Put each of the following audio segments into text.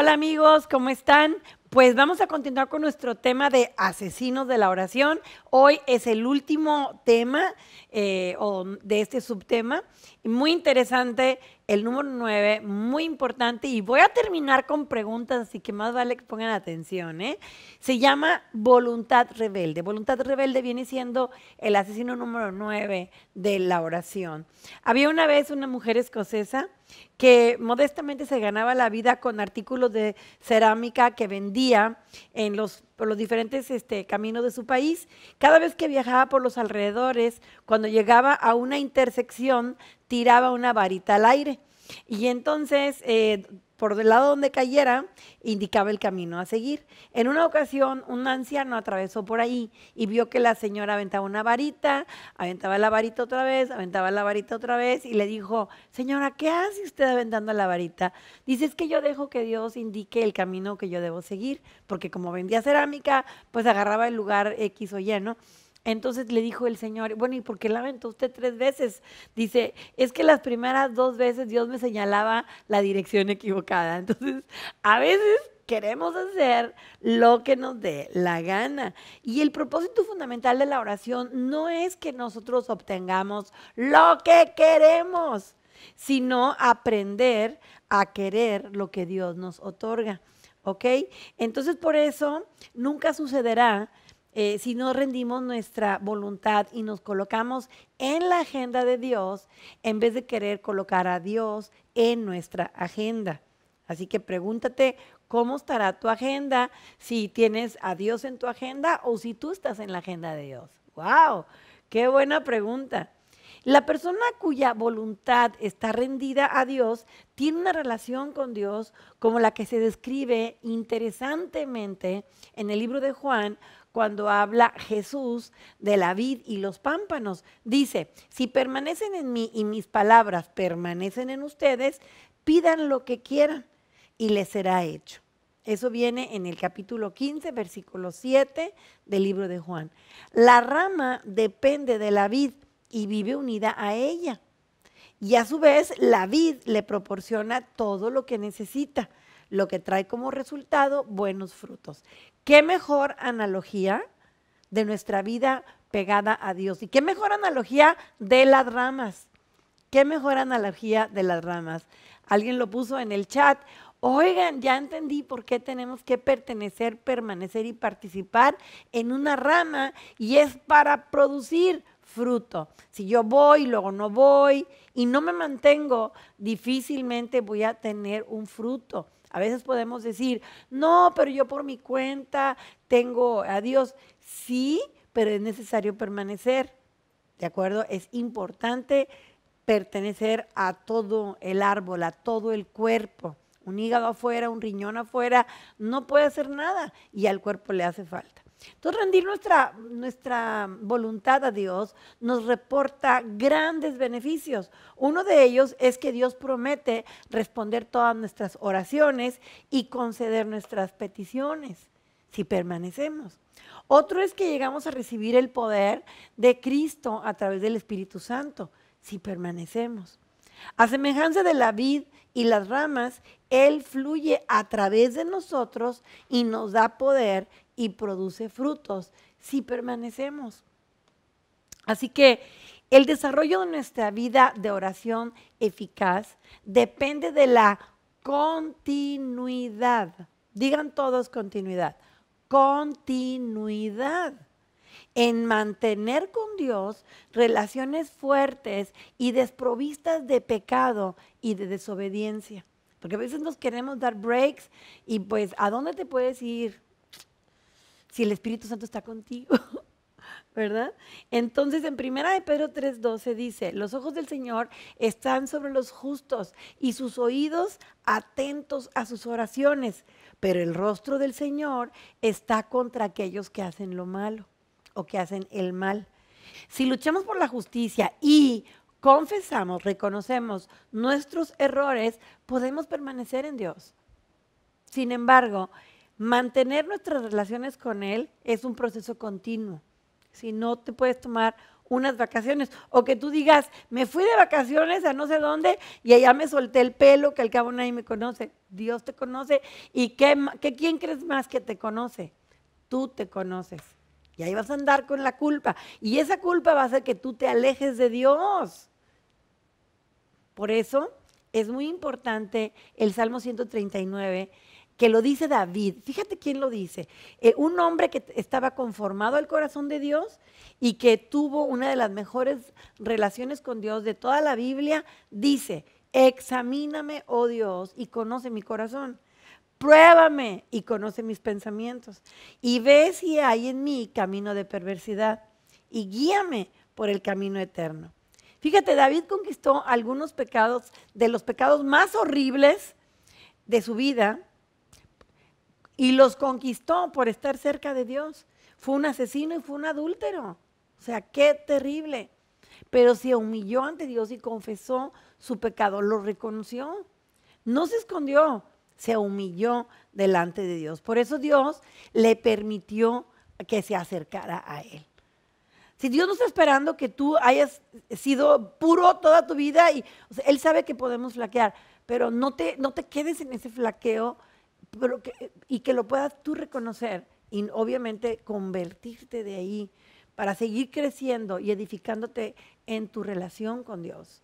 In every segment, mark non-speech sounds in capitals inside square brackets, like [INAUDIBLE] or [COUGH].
Hola amigos, ¿cómo están? Pues vamos a continuar con nuestro tema de asesinos de la oración. Hoy es el último tema eh, de este subtema, muy interesante el número 9, muy importante, y voy a terminar con preguntas, así que más vale que pongan atención, ¿eh? Se llama voluntad rebelde. Voluntad rebelde viene siendo el asesino número 9 de la oración. Había una vez una mujer escocesa que modestamente se ganaba la vida con artículos de cerámica que vendía en los, los diferentes este, caminos de su país. Cada vez que viajaba por los alrededores, cuando llegaba a una intersección, tiraba una varita al aire y entonces, eh, por el lado donde cayera, indicaba el camino a seguir. En una ocasión, un anciano atravesó por ahí y vio que la señora aventaba una varita, aventaba la varita otra vez, aventaba la varita otra vez y le dijo, señora, ¿qué hace usted aventando la varita? Dice, es que yo dejo que Dios indique el camino que yo debo seguir, porque como vendía cerámica, pues agarraba el lugar X o Y, ¿no? Entonces le dijo el Señor, bueno, ¿y por qué lamentó usted tres veces? Dice, es que las primeras dos veces Dios me señalaba la dirección equivocada. Entonces, a veces queremos hacer lo que nos dé la gana. Y el propósito fundamental de la oración no es que nosotros obtengamos lo que queremos, sino aprender a querer lo que Dios nos otorga. ¿Ok? Entonces, por eso nunca sucederá eh, si no rendimos nuestra voluntad y nos colocamos en la agenda de Dios, en vez de querer colocar a Dios en nuestra agenda. Así que pregúntate cómo estará tu agenda, si tienes a Dios en tu agenda o si tú estás en la agenda de Dios. ¡Wow! ¡Qué buena pregunta! La persona cuya voluntad está rendida a Dios tiene una relación con Dios como la que se describe interesantemente en el libro de Juan cuando habla Jesús de la vid y los pámpanos. Dice, si permanecen en mí y mis palabras permanecen en ustedes, pidan lo que quieran y les será hecho. Eso viene en el capítulo 15, versículo 7 del libro de Juan. La rama depende de la vid y vive unida a ella. Y a su vez, la vid le proporciona todo lo que necesita lo que trae como resultado buenos frutos. ¿Qué mejor analogía de nuestra vida pegada a Dios? ¿Y qué mejor analogía de las ramas? ¿Qué mejor analogía de las ramas? Alguien lo puso en el chat. Oigan, ya entendí por qué tenemos que pertenecer, permanecer y participar en una rama y es para producir fruto. Si yo voy, luego no voy y no me mantengo, difícilmente voy a tener un fruto. A veces podemos decir, no, pero yo por mi cuenta tengo a Dios. Sí, pero es necesario permanecer. ¿De acuerdo? Es importante pertenecer a todo el árbol, a todo el cuerpo. Un hígado afuera, un riñón afuera, no puede hacer nada y al cuerpo le hace falta. Entonces, rendir nuestra, nuestra voluntad a Dios nos reporta grandes beneficios. Uno de ellos es que Dios promete responder todas nuestras oraciones y conceder nuestras peticiones si permanecemos. Otro es que llegamos a recibir el poder de Cristo a través del Espíritu Santo si permanecemos. A semejanza de la vid y las ramas, Él fluye a través de nosotros y nos da poder y produce frutos si permanecemos. Así que el desarrollo de nuestra vida de oración eficaz depende de la continuidad. Digan todos continuidad. Continuidad en mantener con Dios relaciones fuertes y desprovistas de pecado y de desobediencia. Porque a veces nos queremos dar breaks y pues ¿a dónde te puedes ir? si el Espíritu Santo está contigo, [LAUGHS] ¿verdad? Entonces, en primera de Pedro 3:12 dice, "Los ojos del Señor están sobre los justos y sus oídos atentos a sus oraciones, pero el rostro del Señor está contra aquellos que hacen lo malo o que hacen el mal." Si luchamos por la justicia y confesamos, reconocemos nuestros errores, podemos permanecer en Dios. Sin embargo, mantener nuestras relaciones con Él es un proceso continuo. Si no te puedes tomar unas vacaciones o que tú digas, me fui de vacaciones a no sé dónde y allá me solté el pelo que al cabo nadie me conoce. Dios te conoce y qué, qué, quién crees más que te conoce? Tú te conoces. Y ahí vas a andar con la culpa. Y esa culpa va a hacer que tú te alejes de Dios. Por eso es muy importante el Salmo 139 que lo dice David. Fíjate quién lo dice. Eh, un hombre que estaba conformado al corazón de Dios y que tuvo una de las mejores relaciones con Dios de toda la Biblia, dice, examíname, oh Dios, y conoce mi corazón. Pruébame y conoce mis pensamientos. Y ve si hay en mí camino de perversidad. Y guíame por el camino eterno. Fíjate, David conquistó algunos pecados, de los pecados más horribles de su vida, y los conquistó por estar cerca de Dios. Fue un asesino y fue un adúltero. O sea, qué terrible. Pero se humilló ante Dios y confesó su pecado, lo reconoció. No se escondió, se humilló delante de Dios. Por eso Dios le permitió que se acercara a él. Si Dios no está esperando que tú hayas sido puro toda tu vida y Él sabe que podemos flaquear, pero no te, no te quedes en ese flaqueo que, y que lo puedas tú reconocer y obviamente convertirte de ahí para seguir creciendo y edificándote en tu relación con Dios.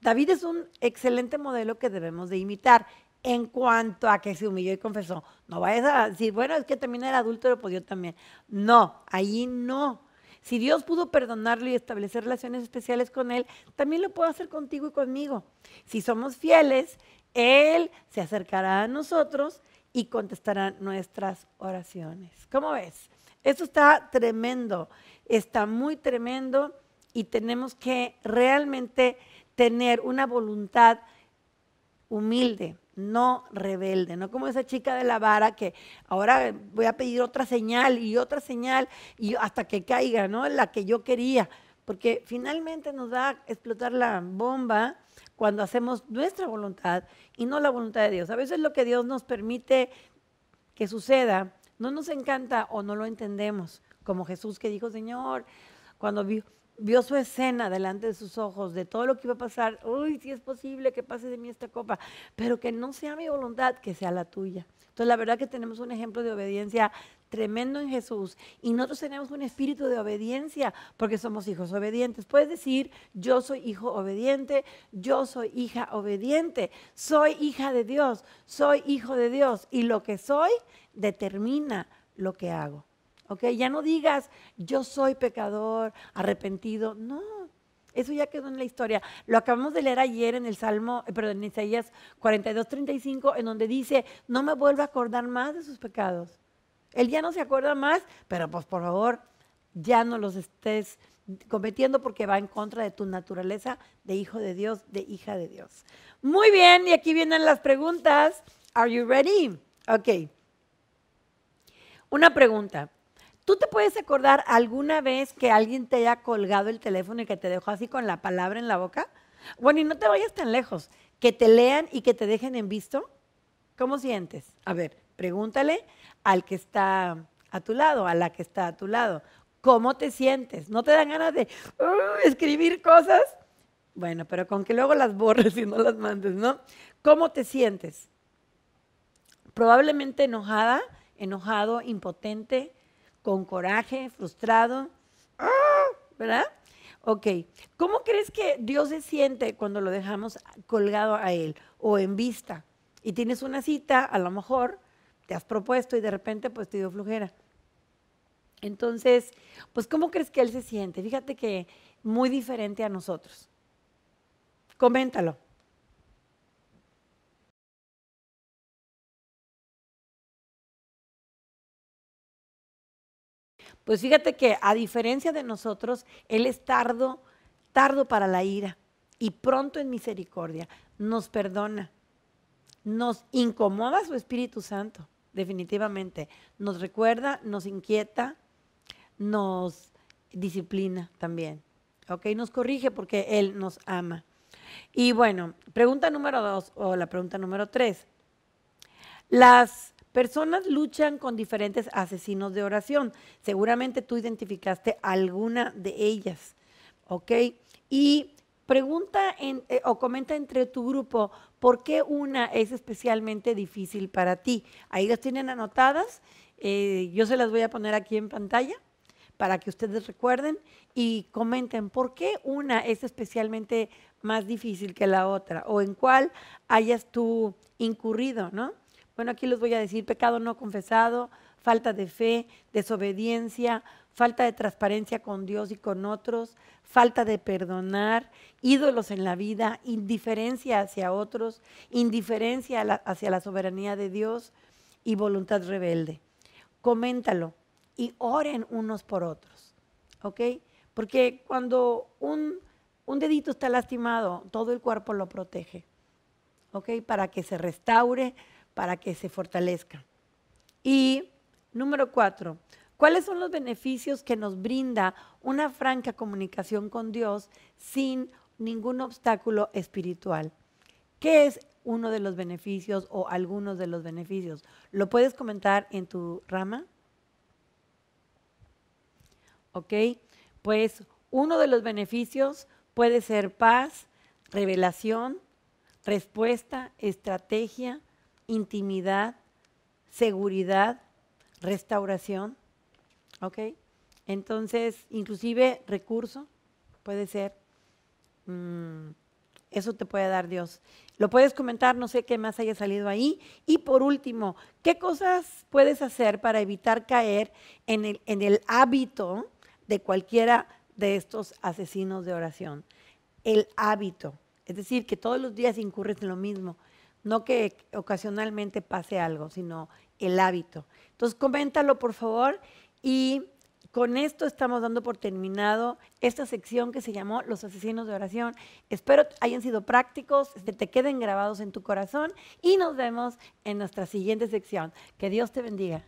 David es un excelente modelo que debemos de imitar en cuanto a que se humilló y confesó. No vayas a decir, bueno, es que también era adulto pues yo también. No, allí no. Si Dios pudo perdonarlo y establecer relaciones especiales con Él, también lo puedo hacer contigo y conmigo. Si somos fieles, Él se acercará a nosotros y contestarán nuestras oraciones. ¿Cómo ves? Eso está tremendo, está muy tremendo y tenemos que realmente tener una voluntad humilde, no rebelde, no como esa chica de la vara que ahora voy a pedir otra señal y otra señal y hasta que caiga, ¿no? La que yo quería, porque finalmente nos va a explotar la bomba cuando hacemos nuestra voluntad y no la voluntad de Dios. A veces lo que Dios nos permite que suceda no nos encanta o no lo entendemos, como Jesús que dijo, Señor, cuando vio, su escena delante de sus ojos, de todo lo que iba a pasar, uy, si es posible que pase de mí esta copa, pero que no sea mi voluntad, que sea la tuya. Entonces, la verdad que tenemos un ejemplo de obediencia tremendo en Jesús y nosotros tenemos un espíritu de obediencia porque somos hijos obedientes. Puedes decir, yo soy hijo obediente, yo soy hija obediente, soy hija de Dios, soy hijo de Dios y lo que soy determina lo que hago. ¿Ok? Ya no digas, yo soy pecador, arrepentido. No, eso ya quedó en la historia. Lo acabamos de leer ayer en el Salmo, eh, perdón, en Isaías 42, 35, en donde dice, no me vuelva a acordar más de sus pecados. Él ya no se acuerda más, pero pues por favor, ya no los estés cometiendo porque va en contra de tu naturaleza de hijo de Dios, de hija de Dios. Muy bien, y aquí vienen las preguntas. Are you ready? Ok. Una pregunta. ¿Tú te puedes acordar alguna vez que alguien te haya colgado el teléfono y que te dejó así con la palabra en la boca? Bueno, y no te vayas tan lejos. Que te lean y que te dejen en visto. ¿Cómo sientes? A ver, Pregúntale al que está a tu lado, a la que está a tu lado. ¿Cómo te sientes? ¿No te dan ganas de escribir cosas? Bueno, pero con que luego las borres y no las mandes, ¿no? ¿Cómo te sientes? Probablemente enojada, enojado, impotente, con coraje, frustrado. ¿Verdad? Ok, ¿cómo crees que Dios se siente cuando lo dejamos colgado a Él o en vista? Y tienes una cita, a lo mejor, te has propuesto y de repente pues te dio flujera. Entonces, pues ¿cómo crees que él se siente? Fíjate que muy diferente a nosotros. Coméntalo. Pues fíjate que a diferencia de nosotros, Él es tardo, tardo para la ira y pronto en misericordia. Nos perdona. Nos incomoda su Espíritu Santo definitivamente. Nos recuerda, nos inquieta, nos disciplina también. ¿Ok? Nos corrige porque Él nos ama. Y bueno, pregunta número dos o la pregunta número tres. Las personas luchan con diferentes asesinos de oración. Seguramente tú identificaste alguna de ellas. ¿Ok? Y Pregunta eh, o comenta entre tu grupo por qué una es especialmente difícil para ti. Ahí las tienen anotadas. Eh, yo se las voy a poner aquí en pantalla para que ustedes recuerden y comenten por qué una es especialmente más difícil que la otra o en cuál hayas tú incurrido, ¿no? Bueno, aquí les voy a decir pecado no confesado, falta de fe, desobediencia, falta de transparencia con Dios y con otros, falta de perdonar, ídolos en la vida, indiferencia hacia otros, indiferencia hacia la soberanía de Dios y voluntad rebelde. Coméntalo y oren unos por otros, ¿ok? Porque cuando un, un dedito está lastimado, todo el cuerpo lo protege, ¿ok? Para que se restaure, para que se fortalezca. Y Número cuatro, ¿cuáles son los beneficios que nos brinda una franca comunicación con Dios sin ningún obstáculo espiritual? ¿Qué es uno de los beneficios o algunos de los beneficios? ¿Lo puedes comentar en tu rama? ¿Ok? Pues uno de los beneficios puede ser paz, revelación, respuesta, estrategia, intimidad, seguridad, restauración, ¿ok? Entonces, inclusive recurso, puede ser, mm, eso te puede dar Dios. Lo puedes comentar, no sé qué más haya salido ahí. Y por último, ¿qué cosas puedes hacer para evitar caer en el, en el hábito de cualquiera de estos asesinos de oración? El hábito, es decir, que todos los días incurres en lo mismo no que ocasionalmente pase algo, sino el hábito. Entonces, coméntalo, por favor. Y con esto estamos dando por terminado esta sección que se llamó Los asesinos de oración. Espero hayan sido prácticos, que te queden grabados en tu corazón y nos vemos en nuestra siguiente sección. Que Dios te bendiga.